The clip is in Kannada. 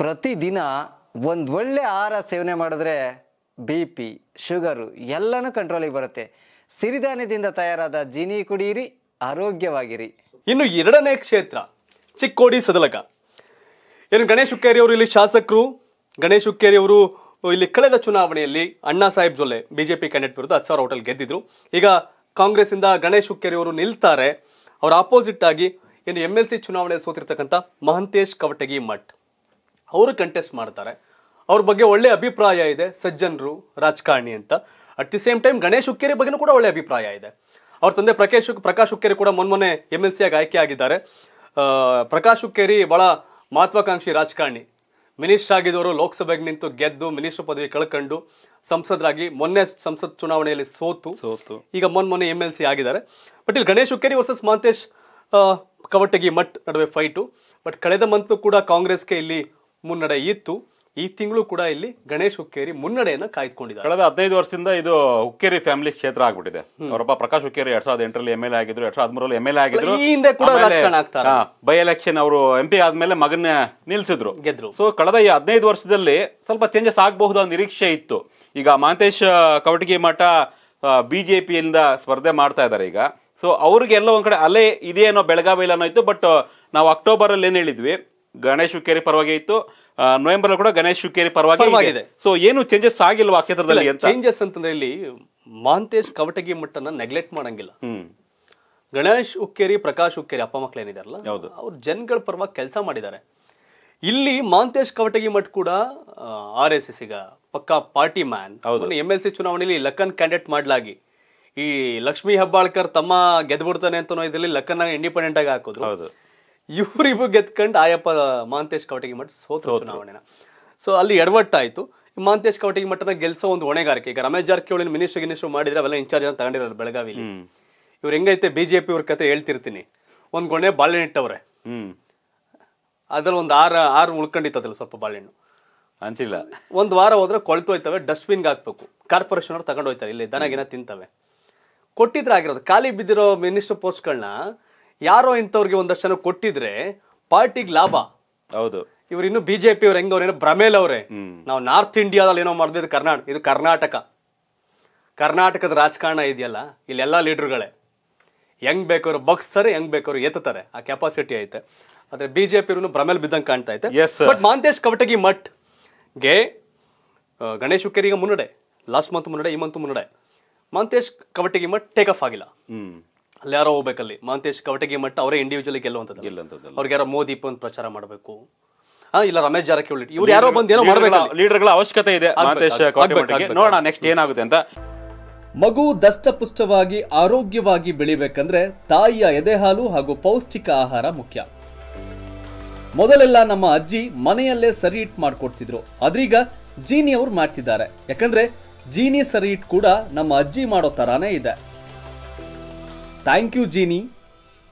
ಪ್ರತಿದಿನ ಒಂದು ಒಳ್ಳೆ ಆಹಾರ ಸೇವನೆ ಮಾಡಿದ್ರೆ ಬಿ ಪಿ ಶುಗರು ಎಲ್ಲನೂ ಕಂಟ್ರೋಲಿಗೆ ಬರುತ್ತೆ ಸಿರಿಧಾನ್ಯದಿಂದ ತಯಾರಾದ ಜೀನಿ ಕುಡಿಯಿರಿ ಆರೋಗ್ಯವಾಗಿರಿ ಇನ್ನು ಎರಡನೇ ಕ್ಷೇತ್ರ ಚಿಕ್ಕೋಡಿ ಸದಲಕ ಏನು ಗಣೇಶ್ ಹುಕ್ಕೇರಿ ಅವರು ಇಲ್ಲಿ ಶಾಸಕರು ಗಣೇಶ್ ಹುಕ್ಕೇರಿ ಅವರು ಇಲ್ಲಿ ಕಳೆದ ಚುನಾವಣೆಯಲ್ಲಿ ಅಣ್ಣಾ ಸಾಹೇಬ್ ಜೊಲ್ಲೆ ಬಿಜೆಪಿ ಕ್ಯಾಂಡಿಡೇಟ್ ವಿರುದ್ಧ ಹತ್ತು ಸಾವಿರ ಹೋಟೆಲ್ ಗೆದ್ದಿದ್ರು ಈಗ ಕಾಂಗ್ರೆಸ್ಸಿಂದ ಗಣೇಶ್ ಹುಕ್ಕೇರಿ ನಿಲ್ತಾರೆ ಅವರ ಆಪೋಸಿಟ್ ಆಗಿ ಏನು ಎಂ ಎಲ್ ಸಿ ಚುನಾವಣೆಯಲ್ಲಿ ಸೋತಿರ್ತಕ್ಕಂಥ ಮಹಂತೇಶ್ ಕವಟಗಿ ಮಠ್ ಅವರು ಕಂಟೆಸ್ಟ್ ಮಾಡ್ತಾರೆ ಅವ್ರ ಬಗ್ಗೆ ಒಳ್ಳೆ ಅಭಿಪ್ರಾಯ ಇದೆ ಸಜ್ಜನರು ರಾಜಕಾರಣಿ ಅಂತ at the same time Ganesh Hukkeri ಬಗ್ಗೆ ಕೂಡ ಒಳ್ಳೆ ಅಭಿಪ್ರಾಯ ಇದೆ ಅವ್ರ ತಂದೆ ಪ್ರಕಾಶ್ ಪ್ರಕಾಶ್ ಹುಕ್ಕೇರಿ ಕೂಡ ಮೊನ್ನೆ ಎಮ್ ಎಲ್ ಸಿ ಆಗಿ ಆಯ್ಕೆ ಆಗಿದ್ದಾರೆ ಪ್ರಕಾಶ್ ಹುಕ್ಕೇರಿ ಬಹಳ ಮಹತ್ವಾಕಾಂಕ್ಷಿ ರಾಜಕಾರಣಿ ಮಿನಿಸ್ಟರ್ ಆಗಿದವರು ಲೋಕಸಭೆಗೆ ನಿಂತು ಗೆದ್ದು ಮಿನಿಸ್ಟರ್ ಪದವಿ ಕಳ್ಕೊಂಡು ಸಂಸದರಾಗಿ ಮೊನ್ನೆ ಸಂಸತ್ ಚುನಾವಣೆಯಲ್ಲಿ ಸೋತು ಸೋತು ಈಗ ಮೊನ್ನೆ ಎಮ್ ಎಲ್ ಸಿ ಆಗಿದ್ದಾರೆ ಬಟ್ ಇಲ್ಲಿ ಗಣೇಶ್ ಹುಕ್ಕೇರಿ ವರ್ಸಸ್ ಮಹಂತೇಶ್ ಕವಟಗಿ ಮಟ್ ನಡುವೆ ಫೈಟು ಬಟ್ ಕಳೆದ ಮಂತ್ ಕೂಡ ಕಾಂಗ್ರೆಸ್ಗೆ ಇಲ್ಲಿ ಮುನ್ನಡೆ ಇತ್ತು ಈ ತಿಂಗಳು ಕೂಡ ಇಲ್ಲಿ ಗಣೇಶ್ ಹುಕ್ಕೇರಿ ಮುನ್ನಡೆಯನ್ನು ಕಾಯ್ದುಕೊಂಡಿದ್ದಾರೆ ಕಳೆದ ಹದಿನೈದು ವರ್ಷದಿಂದ ಇದು ಹುಕ್ಕೇರಿ ಫ್ಯಾಮಿಲಿ ಕ್ಷೇತ್ರ ಆಗ್ಬಿಟ್ಟಿದೆ ಅವರಪ್ಪ ಪ್ರಕಾಶ್ ಹುಕ್ಕೇರಿ ಎರಡ್ ಸಾವಿರದ ಎಂಟರಲ್ಲಿ ಎಮ್ ಎಲ್ ಆಗಿದ್ರು ಎರಡ್ ಸಾವಿರದ ಮೂರಲ್ಲಿ ಎಮ್ ಎಲ್ ಆಗಿದ್ರು ಬೈ ಎಲೆಕ್ಷನ್ ಅವರು ಎಂ ಪಿ ಆದ್ಮೇಲೆ ಮಗನ್ನ ನಿಲ್ಸಿದ್ರು ಗೆದ್ರು ಸೊ ಕಳೆದ ಈ ಹದಿನೈದು ವರ್ಷದಲ್ಲಿ ಸ್ವಲ್ಪ ಚೇಂಜಸ್ ಆಗಬಹುದು ಅನ್ನೋ ನಿರೀಕ್ಷೆ ಇತ್ತು ಈಗ ಮಾಂತೇಶ್ ಕವಟಗಿ ಮಠ ಬಿಜೆಪಿಯಿಂದ ಸ್ಪರ್ಧೆ ಮಾಡ್ತಾ ಇದ್ದಾರೆ ಈಗ ಸೊ ಅವ್ರಿಗೆಲ್ಲ ಒಂದ್ ಕಡೆ ಅಲೆ ಇದೇನೋ ಬೆಳಗಾವಿ ಇಲ್ಲ ಅನ್ನೋ ಇತ್ತು ಬಟ್ ನಾವು ಅಕ್ಟೋಬರ್ ಅಲ್ಲಿ ಏನ್ ಹೇಳಿದ್ವಿ ಗಣೇಶ್ ಹುಕ್ಕೇರಿ ಪರವಾಗಿ ಇತ್ತು ನವೆಂಬರ್ ಕೂಡ ಗಣೇಶ್ ಹುಕ್ಕೇರಿ ಪರವಾಗಿ ಸೊ ಏನು ಚೇಂಜಸ್ ಆಗಿಲ್ವಾ ಕ್ಷೇತ್ರದಲ್ಲಿ ಚೇಂಜಸ್ ಅಂತಂದ್ರೆ ಇಲ್ಲಿ ಮಾಂತೇಶ್ ಕವಟಗಿ ಮಟ್ಟನ ನೆಗ್ಲೆಕ್ಟ್ ಮಾಡಂಗಿಲ್ಲ ಗಣೇಶ್ ಹುಕ್ಕೇರಿ ಪ್ರಕಾಶ್ ಹುಕ್ಕೇರಿ ಅಪ್ಪ ಮಕ್ಳು ಏನಿದಾರಲ್ಲ ಅವ್ರು ಜನಗಳ ಪರವಾಗಿ ಕೆಲಸ ಮಾಡಿದ್ದಾರೆ ಇಲ್ಲಿ ಮಾಂತೇಶ್ ಕವಟಗಿ ಮಠ ಕೂಡ ಆರ್ ಎಸ್ ಎಸ್ ಈಗ ಪಕ್ಕಾ party man M L C ಚುನಾವಣೆಯಲ್ಲಿ ಲಕ್ಕನ್ ಕ್ಯಾಂಡಿಡೇಟ್ ಮಾಡ್ಲಾಗಿ ಈ ಲಕ್ಷ್ಮೀ ಹೆಬ್ಬಾಳ್ಕರ್ ತಮ್ಮ ಗೆದ್ಬಿಡ್ತಾನೆ ಅಂತ ಇದರಲ್ಲಿ ಲಕ್ಕನ್ ಇಂಡಿಪೆಂಡೆಂಟ್ ಆಗಿ ಹೌದು ಇವ್ರಿಗೂ ಗೆದ್ಕೊಂಡು ಆಯಪ್ಪ ಮಾಂತೇಶ್ ಕವಟಗಿ ಮಟ್ಟ ಸೋತ ಚುನಾವಣೆನ ಸೊ ಅಲ್ಲಿ ಎಡವಟ್ಟಾಯಿತು ಮಾಂತೇಶ್ ಕವಟಗಿ ಮಠನ ಗೆಲ್ಸೋ ಒಂದು ಹೊಣೆಗಾರಿಕೆ ಈಗ ರಮೇಶ್ ಜಾರಕಿಹೊಳಿ ಮಿನಿಸ್ಟರ್ ಗಿನಿಸ್ಟರ್ ಮಾಡಿದ್ರೆ ಅವೆಲ್ಲ ಇನ್ಚಾರ್ಜ್ ಅಂತ ತಗೊಂಡಿರೋದು ಬೆಳಗಾವಿಲಿ ಇವ್ರು ಹೆಂಗೈತೆ ಬಿಜೆಪಿ ಅವ್ರ ಕತೆ ಹೇಳ್ತಿರ್ತೀನಿ ಒಂದ್ ಗೊಣೆ ಬಾಳೆಹಣ್ಣು ಇಟ್ಟವ್ರೆ ಅದ್ರಲ್ಲಿ ಒಂದು ಆರು ಆರು ಉಳ್ಕೊಂಡಿತ್ತದಲ್ಲ ಸ್ವಲ್ಪ ಬಾಳೆಹಣ್ಣು ಅಂಚಿಲ್ಲ ಒಂದು ವಾರ ಹೋದ್ರೆ ಕೊಳ್ತು ಹೋಯ್ತವೆ ಡಸ್ಟ್ಬಿನ್ಗೆ ಹಾಕ್ಬೇಕು ಕಾರ್ಪೊರೇಷನ್ ಅವ್ರು ತಗೊಂಡು ಹೋಯ್ತಾರೆ ಇಲ್ಲಿ ದನಗಿನ ತಿಂತವೆ ಕೊಟ್ಟಿದ್ರೆ ಆಗಿರೋದು ಖಾಲಿ ಬಿದ್ದಿರೋ ಮಿನಿಸ್ಟರ್ ಪೋಸ್ಟ್ಗಳನ್ನ ಯಾರೋ ಇಂಥವ್ರಿಗೆ ಒಂದಷ್ಟು ಜನ ಕೊಟ್ಟಿದ್ರೆ ಪಾರ್ಟಿಗೆ ಲಾಭ ಹೌದು ಇವ್ರು ಇನ್ನು ಬಿಜೆಪಿ ಅವ್ರ ಹೆಂಗ್ ಏನೋ ಭ್ರಮೇಲ್ ಅವ್ರೆ ನಾವು ನಾರ್ತ್ ಇಂಡಿಯಾದಲ್ಲಿ ಏನೋ ಮಾಡಿದ್ರೆ ಕರ್ನಾಟಕ ಇದು ಕರ್ನಾಟಕ ಕರ್ನಾಟಕದ ರಾಜಕಾರಣ ಇದೆಯಲ್ಲ ಇಲ್ಲೆಲ್ಲ ಲೀಡರ್ಗಳೇ ಹೆಂಗ್ ಬೇಕವ್ರು ಬಗ್ಸ್ತಾರೆ ಹೆಂಗ್ ಬೇಕವ್ರು ಎತ್ತುತ್ತಾರೆ ಆ ಕೆಪಾಸಿಟಿ ಐತೆ ಆದ್ರೆ ಬಿಜೆಪಿ ಅವ್ರು ಭ್ರಮೇಲ್ ಬಿದ್ದಂಗೆ ಕಾಣ್ತಾ ಐತೆ ಬಟ್ ಮಾಂತೇಶ್ ಕವಟಗಿ ಮಠ್ ಗೆ ಗಣೇಶ್ ಹುಕ್ಕೇರಿಗೆ ಮುನ್ನಡೆ ಲಾಸ್ಟ್ ಮಂತ್ ಮುನ್ನಡೆ ಈ ಮಂತ್ ಮುನ್ನಡೆ Mahantesh Kavatagimath take off ಆಗಿಲ್ಲ ಅಲ್ಲಿ ಯಾರೋ ಹೋಗ್ಬೇಕಲ್ಲಿ ಮಹಂತೇಶ್ ಕವಟಗಿ ಮಟ್ಟ ಅವರೇ ಇಂಡಿವಿಜುವಲಿ ಗೆಲ್ಲುವಂಥದ್ದು ಗೆಲ್ಲುವಂಥದ್ದು ಅವ್ರಿಗೆ ಯಾರೋ ಮೋದಿ ಒಂದು ಪ್ರಚಾರ ಮಾಡಬೇಕು ಇಲ್ಲ ರಮೇಶ್ ಜಾರಕಿಹೊಳಿ ಇವ್ರು ಯಾರೋ ಬಂದು ಏನೋ ಮಾಡಬೇಕು ಲೀಡರ್ಗಳ ಅವಶ್ಯಕತೆ ಇದೆ ನೋಡೋಣ ನೆಕ್ಸ್ಟ್ ಏನಾಗುತ್ತೆ ಅಂತ ಮಗು ದಷ್ಟಪುಷ್ಟವಾಗಿ ಆರೋಗ್ಯವಾಗಿ ಬೆಳಿಬೇಕಂದ್ರೆ ತಾಯಿಯ ಎದೆ ಹಾಲು ಹಾಗೂ ಪೌಷ್ಟಿಕ ಆಹಾರ ಮುಖ್ಯ ಮೊದಲೆಲ್ಲ ನಮ್ಮ ಅಜ್ಜಿ ಮನೆಯಲ್ಲೇ ಸರಿ ಇಟ್ ಮಾಡ್ಕೊಡ್ತಿದ್ರು ಅದ್ರೀಗ ಜೀನಿ ಅವ್ರು ಮಾಡ್ತಿದ್ದಾರೆ ಯಾಕಂದ್ರೆ ಜೀನಿ ಸರಿ ಇಟ್ ಕೂಡ ನಮ್ಮ ಅಜ್ಜಿ ಮಾಡೋ ತರಾನೇ ಇದೆ Thank you, Genie.